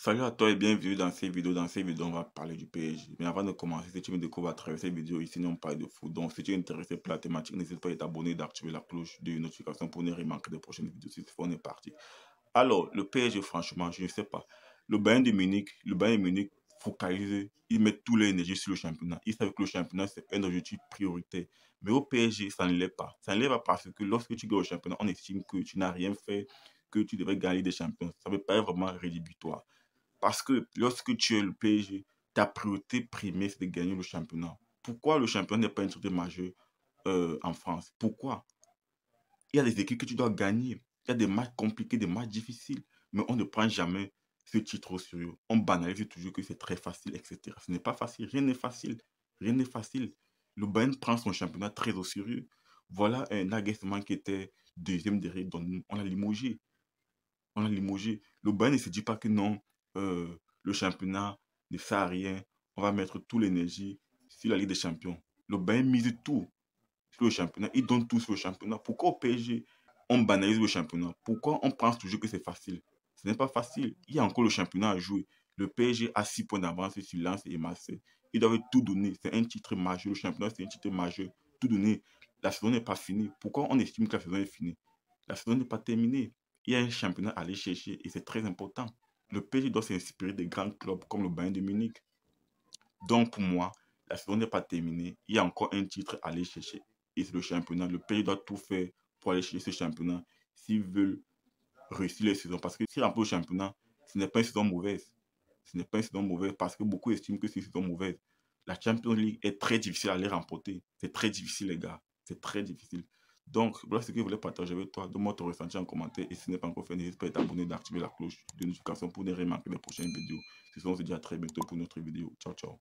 Salut à toi et bienvenue dans cette vidéo. Dans cette vidéo, on va parler du PSG. Mais avant de commencer, si tu me découvres à travers cette vidéo, ici, on parle de fou Donc, si tu es intéressé par la thématique, n'hésite pas à t'abonner et d'activer la cloche de notification pour ne rien manquer des prochaines vidéos. C'est on est parti. Alors, le PSG, franchement, je ne sais pas. Le Bayern de Munich, le Bayern de Munich focalisé, il met toute l'énergie sur le championnat. il savent que le championnat, c'est un objectif prioritaire. Mais au PSG, ça ne l'est pas. Ça ne l'est pas parce que lorsque tu gagnes au championnat, on estime que tu n'as rien fait, que tu devrais gagner des champions. Ça ne veut pas être vraiment rédhibitoire. Parce que lorsque tu es le PSG, ta priorité primaire, c'est de gagner le championnat. Pourquoi le championnat n'est pas une structure majeure euh, en France Pourquoi Il y a des équipes que tu dois gagner. Il y a des matchs compliqués, des matchs difficiles. Mais on ne prend jamais ce titre au sérieux. On banalise toujours que c'est très facile, etc. Ce n'est pas facile. Rien n'est facile. Rien n'est facile. Le Bayern prend son championnat très au sérieux. Voilà un agacement qui était deuxième derrière, on a limogé. On a limogé. Le Bayern ne se dit pas que non, euh, le championnat ne sert à rien, on va mettre toute l'énergie sur la Ligue des Champions. Le Bayern mise tout sur le championnat, il donne tout sur le championnat. Pourquoi au PSG, on banalise le championnat Pourquoi on pense toujours que c'est facile Ce n'est pas facile, il y a encore le championnat à jouer. Le PSG a 6 points d'avance sur Lance et Marseille. Il doivent tout donner. C'est un titre majeur. Le championnat, c'est un titre majeur. Tout donner. La saison n'est pas finie. Pourquoi on estime que la saison est finie La saison n'est pas terminée. Il y a un championnat à aller chercher et c'est très important le PSG doit s'inspirer des grands clubs comme le Bayern de Munich. Donc pour moi, la saison n'est pas terminée. Il y a encore un titre à aller chercher. Et c'est le championnat. Le pays doit tout faire pour aller chercher ce championnat s'ils veulent réussir les saisons. Parce que s'ils remportent le championnat, ce n'est pas une saison mauvaise. Ce n'est pas une saison mauvaise parce que beaucoup estiment que c'est une saison mauvaise. La Champions League est très difficile à les remporter. C'est très difficile, les gars. C'est très difficile. Donc, voilà ce que je voulais partager avec toi. Donne-moi ton ressenti en commentaire. Et si ce n'est pas encore fait, n'hésite pas à t'abonner, et d'activer la cloche de notification pour ne rien manquer des prochaines vidéos. Ce sont on se dit à très bientôt pour une autre vidéo. Ciao, ciao.